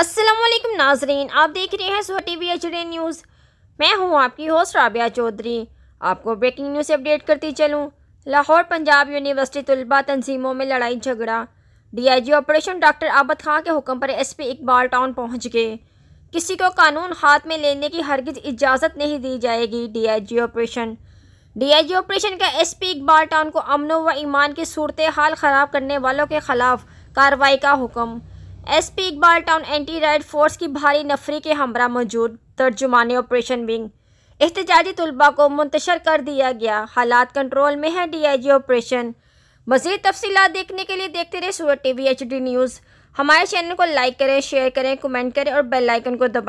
असलम नाजरीन आप देख रहे हैं सोटी वी एच डी न्यूज़ मैं हूं आपकी होस्ट राबिया चौधरी आपको ब्रेकिंग न्यूज़ अपडेट करती चलूं लाहौर पंजाब यूनिवर्सिटी तलबा तनजीमों में लड़ाई झगड़ा DIG operation doctor Abad Khan के हुक्म पर एसपी इकबाल टाउन पहुंच गए किसी को कानून हाथ में लेने की हरगिज इजाज़त नहीं दी जाएगी जी ऑपरेशन जी ऑपरेशन का पी इकबाल टाउन को अमन व ईमान की सूरत हाल ख़राब करने वालों के खिलाफ कार्रवाई का हुक्म SP Iqbal town anti riot force की भारी नफरी के हमरा मौजूद तर्जुमान ऑपरेशन विंग एहतजाजी तलबा को मुंतशर कर दिया गया हालात कंट्रोल में है डीआईजी ऑपरेशन मजीद तफसी देखने के लिए देखते रहे Surat T V H D news हमारे चैनल को लाइक करें शेयर करें कमेंट करें और बेल आइकन को दबाएं